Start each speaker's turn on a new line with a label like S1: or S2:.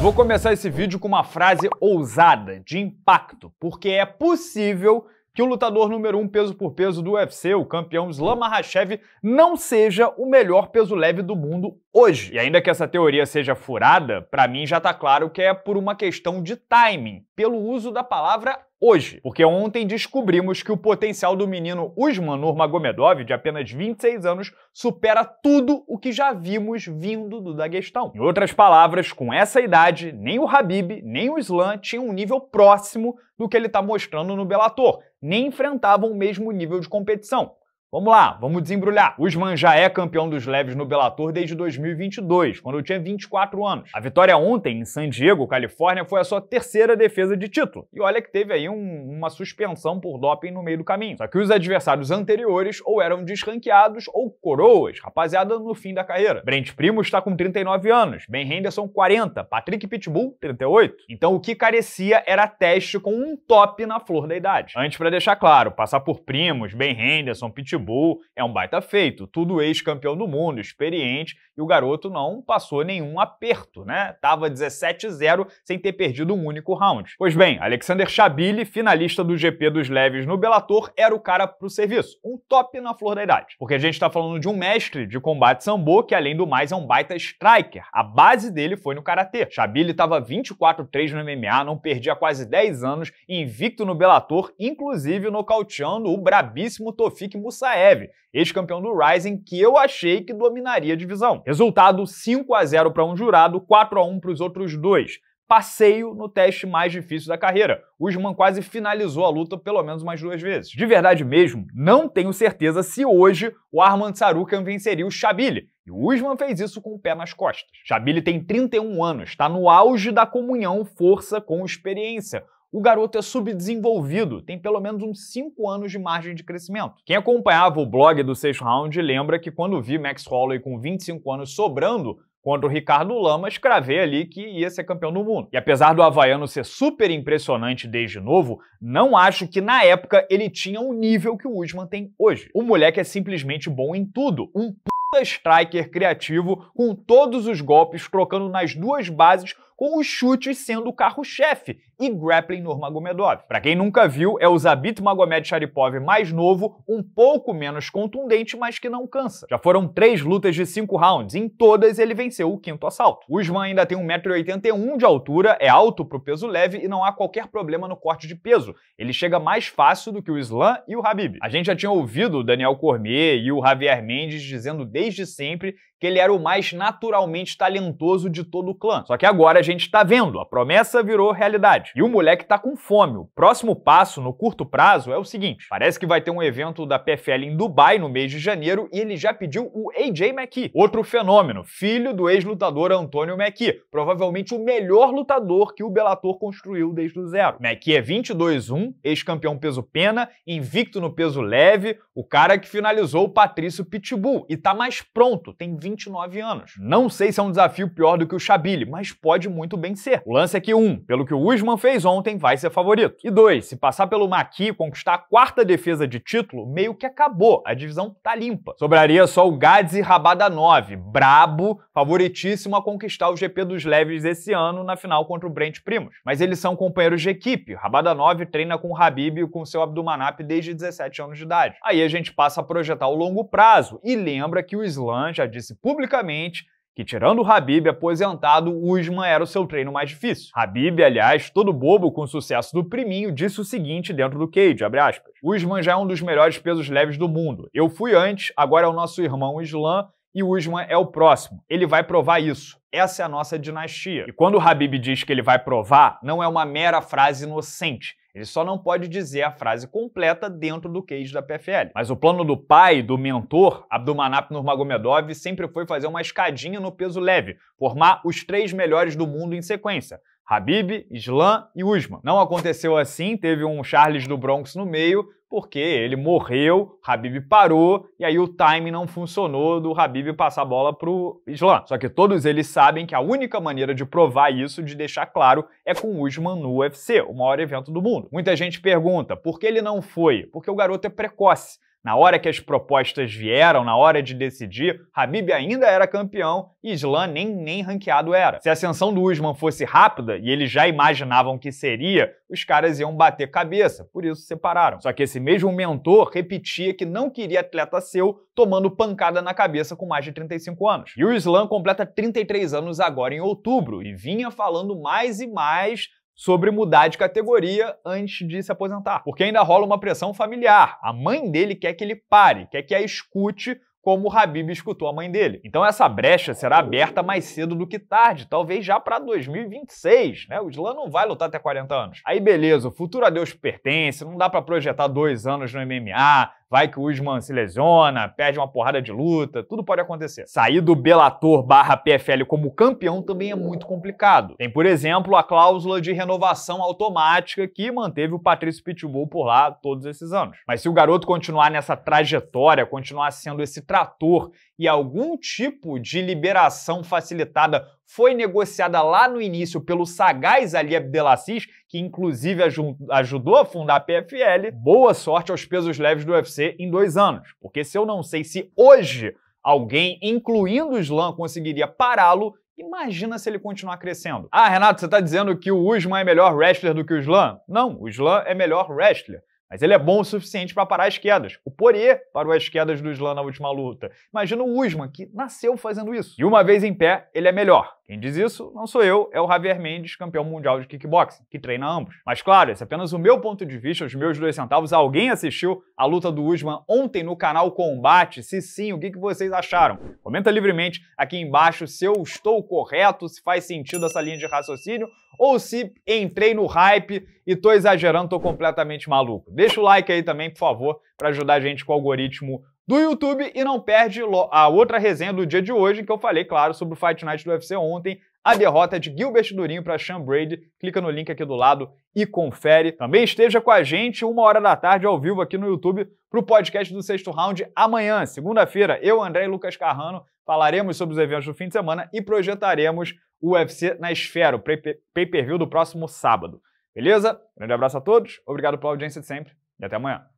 S1: Eu vou começar esse vídeo com uma frase ousada, de impacto, porque é possível que o lutador número um peso por peso do UFC, o campeão Islam Makhachev, não seja o melhor peso leve do mundo hoje. E ainda que essa teoria seja furada, para mim já tá claro que é por uma questão de timing, pelo uso da palavra hoje, porque ontem descobrimos que o potencial do menino Usman Nurmagomedov, de apenas 26 anos, supera tudo o que já vimos vindo do Daguestão. Em outras palavras, com essa idade, nem o Habib, nem o Islam tinham um nível próximo do que ele está mostrando no Bellator, nem enfrentavam o mesmo nível de competição. Vamos lá, vamos desembrulhar. Usman já é campeão dos leves no Bellator desde 2022, quando eu tinha 24 anos. A vitória ontem em San Diego, Califórnia, foi a sua terceira defesa de título. E olha que teve aí um, uma suspensão por doping no meio do caminho. Só que os adversários anteriores ou eram desranqueados ou coroas, rapaziada no fim da carreira. Brent Primo está com 39 anos, Ben Henderson 40, Patrick Pitbull 38. Então o que carecia era teste com um top na flor da idade. Antes para deixar claro, passar por Primos, Ben Henderson, Pitbull Bull, é um baita feito. Tudo ex-campeão do mundo, experiente, e o garoto não passou nenhum aperto, né? Tava 17-0 sem ter perdido um único round. Pois bem, Alexander Chabili, finalista do GP dos leves no Bellator, era o cara pro serviço, um top na flor da idade. Porque a gente tá falando de um mestre de combate sambo que, além do mais, é um baita striker. A base dele foi no karatê. Chabili tava 24-3 no MMA, não perdia quase 10 anos, invicto no Bellator, inclusive nocauteando o brabíssimo Tofik Musaev Eve, ex-campeão do Rising, que eu achei que dominaria a divisão. Resultado 5 a 0 para um jurado, 4 a 1 para os outros dois passeio no teste mais difícil da carreira. Usman quase finalizou a luta pelo menos umas duas vezes. De verdade mesmo, não tenho certeza se hoje o Armand Sarukan venceria o Shabili. E o Usman fez isso com o pé nas costas. Shabili tem 31 anos, está no auge da comunhão força com experiência o garoto é subdesenvolvido, tem pelo menos uns 5 anos de margem de crescimento. Quem acompanhava o blog do sexto round lembra que quando vi Max Holloway com 25 anos sobrando, contra o Ricardo Lama, escravei ali que ia ser campeão do mundo. E apesar do Havaiano ser super impressionante desde novo, não acho que na época ele tinha o um nível que o Usman tem hoje. O moleque é simplesmente bom em tudo, um p*** striker criativo com todos os golpes, trocando nas duas bases com os chutes sendo o carro-chefe e grappling Nurmagomedov. Para quem nunca viu, é o Zabit Magomed Sharipov mais novo, um pouco menos contundente, mas que não cansa. Já foram três lutas de cinco rounds, em todas ele venceu o quinto assalto. O Usman ainda tem 1,81m de altura, é alto pro peso leve e não há qualquer problema no corte de peso. Ele chega mais fácil do que o Islam e o Habib. A gente já tinha ouvido o Daniel Cormier e o Javier Mendes dizendo desde sempre que ele era o mais naturalmente talentoso de todo o clã. Só que agora a gente gente está vendo, a promessa virou realidade. E o moleque está com fome. O próximo passo, no curto prazo, é o seguinte: parece que vai ter um evento da PFL em Dubai no mês de janeiro e ele já pediu o AJ McKee, outro fenômeno, filho do ex-lutador Antônio McKee, provavelmente o melhor lutador que o Bellator construiu desde o zero. McKee é 22-1, ex-campeão peso pena, invicto no peso leve, o cara que finalizou o Patrício Pitbull e tá mais pronto, tem 29 anos. Não sei se é um desafio pior do que o Chabili, mas pode muito muito bem ser. O lance é que, um, pelo que o Usman fez ontem, vai ser favorito. E dois, se passar pelo Maqui e conquistar a quarta defesa de título, meio que acabou. A divisão tá limpa. Sobraria só o Gadzi 9, brabo, favoritíssimo a conquistar o GP dos leves esse ano na final contra o Brent Primos. Mas eles são companheiros de equipe. Rabada 9 treina com o Habib e com seu Abdumanap desde 17 anos de idade. Aí a gente passa a projetar o longo prazo e lembra que o Islam já disse publicamente que tirando o Habib aposentado, o Usman era o seu treino mais difícil. Habib, aliás, todo bobo com o sucesso do priminho, disse o seguinte dentro do cage, abre aspas. Usman já é um dos melhores pesos leves do mundo. Eu fui antes, agora é o nosso irmão Islam e Usman é o próximo. Ele vai provar isso. Essa é a nossa dinastia. E quando o Habib diz que ele vai provar, não é uma mera frase inocente. Ele só não pode dizer a frase completa dentro do case da PFL. Mas o plano do pai, do mentor, Abdulmanap Nurmagomedov, sempre foi fazer uma escadinha no peso leve, formar os três melhores do mundo em sequência. Habib, Islam e Usman. Não aconteceu assim, teve um Charles do Bronx no meio, porque ele morreu, Habib parou, e aí o time não funcionou do Habib passar a bola pro Islam. Só que todos eles sabem que a única maneira de provar isso, de deixar claro, é com o Usman no UFC, o maior evento do mundo. Muita gente pergunta, por que ele não foi? Porque o garoto é precoce. Na hora que as propostas vieram, na hora de decidir, Habib ainda era campeão e Islam nem, nem ranqueado era. Se a ascensão do Usman fosse rápida, e eles já imaginavam que seria, os caras iam bater cabeça, por isso separaram. Só que esse mesmo mentor repetia que não queria atleta seu tomando pancada na cabeça com mais de 35 anos. E o Islam completa 33 anos agora em outubro e vinha falando mais e mais sobre mudar de categoria antes de se aposentar. Porque ainda rola uma pressão familiar. A mãe dele quer que ele pare, quer que a escute como o Habib escutou a mãe dele. Então essa brecha será aberta mais cedo do que tarde, talvez já para 2026, né? O Islã não vai lutar até 40 anos. Aí beleza, o futuro a Deus pertence, não dá para projetar dois anos no MMA, Vai que o Usman se lesiona, perde uma porrada de luta, tudo pode acontecer. Sair do Bellator barra PFL como campeão também é muito complicado. Tem, por exemplo, a cláusula de renovação automática que manteve o Patrício Pitbull por lá todos esses anos. Mas se o garoto continuar nessa trajetória, continuar sendo esse trator e algum tipo de liberação facilitada foi negociada lá no início pelo sagaz Ali Abdelaziz, que inclusive ajudou a fundar a PFL. Boa sorte aos pesos leves do UFC em dois anos, porque se eu não sei se hoje alguém, incluindo o Slam, conseguiria pará-lo, Imagina se ele continuar crescendo. Ah, Renato, você está dizendo que o Usman é melhor wrestler do que o Slam? Não, o Slam é melhor wrestler. Mas ele é bom o suficiente para parar as quedas. O Porê parou as quedas do Slam na última luta. Imagina o Usman, que nasceu fazendo isso. E uma vez em pé, ele é melhor. Quem diz isso não sou eu, é o Javier Mendes, campeão mundial de kickboxing, que treina ambos. Mas claro, esse é apenas o meu ponto de vista, os meus dois centavos. Alguém assistiu a luta do Usman ontem no canal Combate? Se sim, o que vocês acharam? Comenta livremente aqui embaixo se eu estou correto, se faz sentido essa linha de raciocínio ou se entrei no hype e tô exagerando, tô completamente maluco. Deixa o like aí também, por favor, para ajudar a gente com o algoritmo do YouTube e não perde a outra resenha do dia de hoje, que eu falei, claro, sobre o Fight Night do UFC ontem, a derrota de Gilbert Durinho para Sean Brady. Clica no link aqui do lado e confere. Também esteja com a gente uma hora da tarde ao vivo aqui no YouTube para o podcast do sexto round amanhã, segunda-feira. Eu, André e Lucas Carrano falaremos sobre os eventos do fim de semana e projetaremos o UFC na Esfera, o pay-per-view do próximo sábado. Beleza? Grande abraço a todos, obrigado pela audiência de sempre e até amanhã.